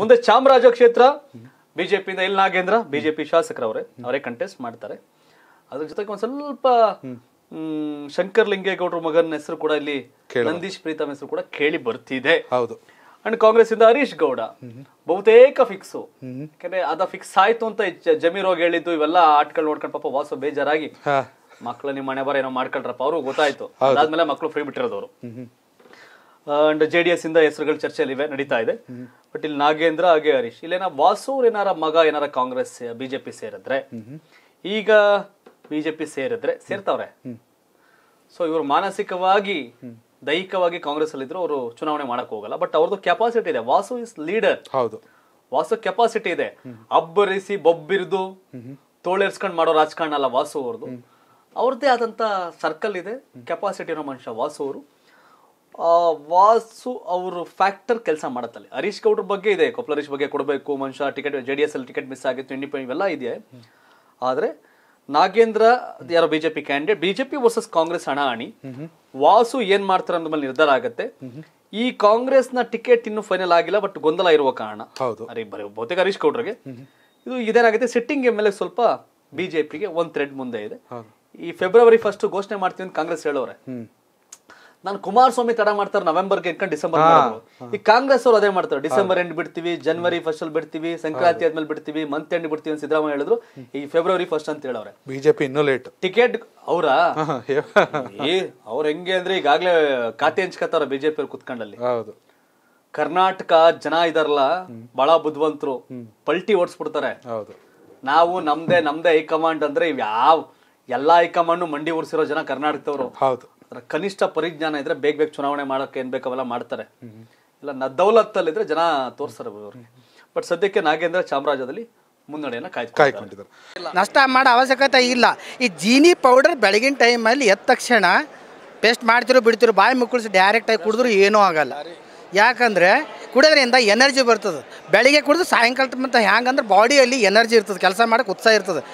ಮುಂದೆ ಚಾಮರಾಜ ಕ್ಷೇತ್ರ ಬಿಜೆಪಿಯಿಂದ ಎಲ್ ನಾಗೇಂದ್ರ ಬಿಜೆಪಿ ಶಾಸಕರವರೇ ಅವರೇ ಕಂಟೆಸ್ಟ್ ಮಾಡ್ತಾರೆ ಅದ್ರ ಜೊತೆಗೆ ಒಂದ್ ಸ್ವಲ್ಪ ಶಂಕರ್ ಲಿಂಗೇಗೌಡರ ಮಗನ ಹೆಸರು ಕೂಡ ಇಲ್ಲಿ ನಂದೀಶ್ ಪ್ರೀತಮ್ ಹೆಸರು ಕೂಡ ಕೇಳಿ ಬರ್ತಿದೆ ಹೌದು ಅಂಡ್ ಕಾಂಗ್ರೆಸ್ ಇಂದ ಹರೀಶ್ ಗೌಡ ಬಹುತೇಕ ಫಿಕ್ಸ್ ಯಾಕಂದ್ರೆ ಅದ ಫಿಕ್ಸ್ ಆಯ್ತು ಅಂತ ಜಮೀರ್ ಹೋಗಿ ಹೇಳಿದ್ದು ಇವೆಲ್ಲ ಆಟ್ಗಳು ನೋಡ್ಕೊಂಡ್ ಪಾಪ ವಾಸ ಬೇಜಾರಾಗಿ ಮಕ್ಳು ನಿಮ್ಮ ಮನೆ ಬರ ಏನೋ ಮಾಡ್ಕೊಳ್ರಪ್ಪ ಅವ್ರು ಗೊತ್ತಾಯ್ತು ಅದಾದ್ಮೇಲೆ ಮಕ್ಳು ಫ್ರೀ ಬಿಟ್ಟಿರೋದವ್ರು ಅಂಡ್ ಜೆ ಡಿ ಎಸ್ ಇಂದ ಹೆಸರುಗಳು ಇವೆ ನಡೀತಾ ಇದೆ ಬಟ್ ಇಲ್ಲಿ ನಾಗೇಂದ್ರ ಹಾಗೆ ಹರೀಶ್ ಇಲ್ಲೇನ ವಾಸೂರ್ ಏನಾರ ಮಗ ಏನಾರ ಕಾಂಗ್ರೆಸ್ ಬಿಜೆಪಿ ಸೇರಿದ್ರೆ ಈಗ ಬಿಜೆಪಿ ಸೇರಿದ್ರೆ ಸೇರ್ತಾವ್ರೆ ಸೊ ಇವರು ಮಾನಸಿಕವಾಗಿ ದೈಹಿಕವಾಗಿ ಕಾಂಗ್ರೆಸ್ ಅಲ್ಲಿ ಇದ್ರು ಅವರು ಚುನಾವಣೆ ಮಾಡಕ್ ಹೋಗಲ್ಲ ಬಟ್ ಅವ್ರದ್ದು ಕೆಪಾಸಿಟಿ ಇದೆ ವಾಸು ಇಸ್ ಲೀಡರ್ ಹೌದು ವಾಸು ಕೆಪಾಸಿಟಿ ಇದೆ ಅಬ್ಬರಿಸಿ ಬೊಬ್ಬಿರ್ದು ತೋಳೇರ್ಸ್ಕೊಂಡ್ ಮಾಡೋ ರಾಜಕಾರಣ ಅಲ್ಲ ವಾಸು ಅವ್ರದ್ದು ಅವ್ರದ್ದೇ ಆದಂತ ಸರ್ಕಲ್ ಇದೆ ಕೆಪಾಸಿಟಿ ಇರೋ ಮನುಷ್ಯ ವಾಸು ಅವರು ವಾಸು ಅವರು ಫ್ಯಾಕ್ಟರ್ ಕೆಲಸ ಮಾಡುತ್ತಲ್ಲಿ ಹರೀಶ್ ಗೌಡ್ರ ಬಗ್ಗೆ ಇದೆ ಹರೀಶ್ ಬಗ್ಗೆ ಕೊಡಬೇಕು ಮನುಷ್ಯ ಟಿಕೆಟ್ ಜೆ ಡಿ ಎಸ್ ಅಲ್ಲಿ ಟಿಕೆಟ್ ಮಿಸ್ ಆಗಿತ್ತು ಇಂಡಿಪೆಂಡೆಂಟ್ ಇವೆಲ್ಲ ಇದೆ ಆದರೆ ನಾಗೇಂದ್ರ ಯಾರೋ BJP candidate BJP versus Congress ಹಣ ಅಣಿ ವಾಸು ಏನ್ ಮಾಡ್ತಾರೆ ಅನ್ನೋ ಮೇಲೆ ನಿರ್ಧಾರ ಆಗುತ್ತೆ ಈ ಕಾಂಗ್ರೆಸ್ ನ ಟಿಕೆಟ್ ಇನ್ನು ಫೈನಲ್ ಆಗಿಲ್ಲ ಬಟ್ ಗೊಂದಲ ಇರುವ ಕಾರಣ ಬಹುತೇಕ ಹರೀಶ್ ಗೌಡ್ರಿಗೆ ಇದು ಇದೇನಾಗುತ್ತೆ ಸಿಟ್ಟಿಂಗ್ ಎಮ್ ಎಲ್ ಎ ಸ್ವಲ್ಪ ಬಿಜೆಪಿಗೆ ಒಂದ್ ಥ್ರೆಡ್ ಮುಂದೆ ಇದೆ ಈ ಫೆಬ್ರವರಿ ಫಸ್ಟ್ ಘೋಷಣೆ ಮಾಡ್ತೀವಿ ಅಂತ ಕಾಂಗ್ರೆಸ್ ಹೇಳೋರೆ ನಾನು ಕುಮಾರಸ್ವಾಮಿ ತಡ ಮಾಡ್ತಾರೆ ಗೆ ಇಟ್ಕೊಂಡು ಡಿಸೆಂಬರ್ ಈ ಕಾಂಗ್ರೆಸ್ ಅವರು ಅದೇ ಮಾಡ್ತಾರೆ ಡಿಸೆಂಬರ್ ಎಂಡ್ ಬಿಡ್ತೀವಿ ಜನವರಿ ಫಸ್ಟ್ ಅಲ್ಲಿ ಬಿಡ್ತೀವಿ ಸಂಕ್ರಾಂತಿ ಆದ್ಮೇಲೆ ಬಿಡ್ತೀವಿ ಮಂತ್ ಎಂಡ್ ಬಿಡ್ತೀವಿ ಅಂತ ಸಿದ್ದರಾಮಯ್ಯ ಹೇಳಿದ್ರು ಈ ಫೆಬ್ರವರಿ ಫಸ್ಟ್ ಅಂತ ಹೇಳವ್ರೆ ಬಿಜೆಪಿ ಇನ್ನೂ ಲೇಟ್ ಟಿಕೆಟ್ ಅವರ ಅವ್ರ ಹೆಂಗೆ ಅಂದ್ರೆ ಈಗಾಗ್ಲೇ ಖಾತೆ ಹಂಚ್ಕತ್ತಾರ ಬಿಜೆಪಿ ಅವ್ರು ಕುತ್ಕೊಂಡಲ್ಲಿ ಕರ್ನಾಟಕ ಜನ ಇದಾರಲ್ಲ ಬಹಳ ಬುದ್ಧಿವಂತರು ಪಲ್ಟಿ ಓಡಿಸ್ಬಿಡ್ತಾರೆ ನಾವು ನಮ್ದೇ ನಮ್ದೇ ಹೈಕಮಾಂಡ್ ಅಂದ್ರೆ ಯಾವ ಎಲ್ಲಾ ಹೈಕಮಾಂಡ್ ಮಂಡಿ ಓಡಿಸಿರೋ ಜನ ಕರ್ನಾಟಕದವರು ಹೌದು ಕನಿಷ್ಠ ಪರಿಜ್ಞಾನ ಇದ್ರೆ ಬೇಗ ಬೇಗ ಚುನಾವಣೆ ಮಾಡೋಕೆ ಏನ್ ಬೇಕು ಮಾಡ್ತಾರೆ ಇಲ್ಲ ನ ಇದ್ರೆ ಜನ ತೋರಿಸ್ತಾರೆ ಅವ್ರಿಗೆ ಬಟ್ ಸದ್ಯಕ್ಕೆ ನಾಗೇಂದ್ರ ಚಾಮರಾಜದಲ್ಲಿ ಮುನ್ನಡೆಯನ್ನು ಕಾಯ್ಕೊಂಡಿದ್ದಾರೆ ನಷ್ಟ ಮಾಡೋ ಅವಶ್ಯಕತೆ ಇಲ್ಲ ಈ ಜೀನಿ ಪೌಡರ್ ಬೆಳಗಿನ ಟೈಮಲ್ಲಿ ಎದ್ದ ತಕ್ಷಣ ಪೇಸ್ಟ್ ಮಾಡ್ತಿರೋ ಬಿಡ್ತಿರೋ ಬಾಯಿ ಮುಕ್ಕಳಿಸಿ ಆಗಿ ಕುಡಿದ್ರು ಏನೂ ಆಗಲ್ಲ ಯಾಕಂದ್ರೆ ಕುಡಿಯೋದ್ರಿಂದ ಎನರ್ಜಿ ಬರ್ತದೆ ಬೆಳಿಗ್ಗೆ ಕುಡಿದು ಸಾಯಂಕಾಲ ಮತ್ತು ಹ್ಯಾಂಗಂದ್ರೆ ಬಾಡಿಯಲ್ಲಿ ಎನರ್ಜಿ ಇರ್ತದೆ ಕೆಲಸ ಮಾಡೋಕ್ಕೆ ಉತ್ಸಾಹ ಇರ್ತದೆ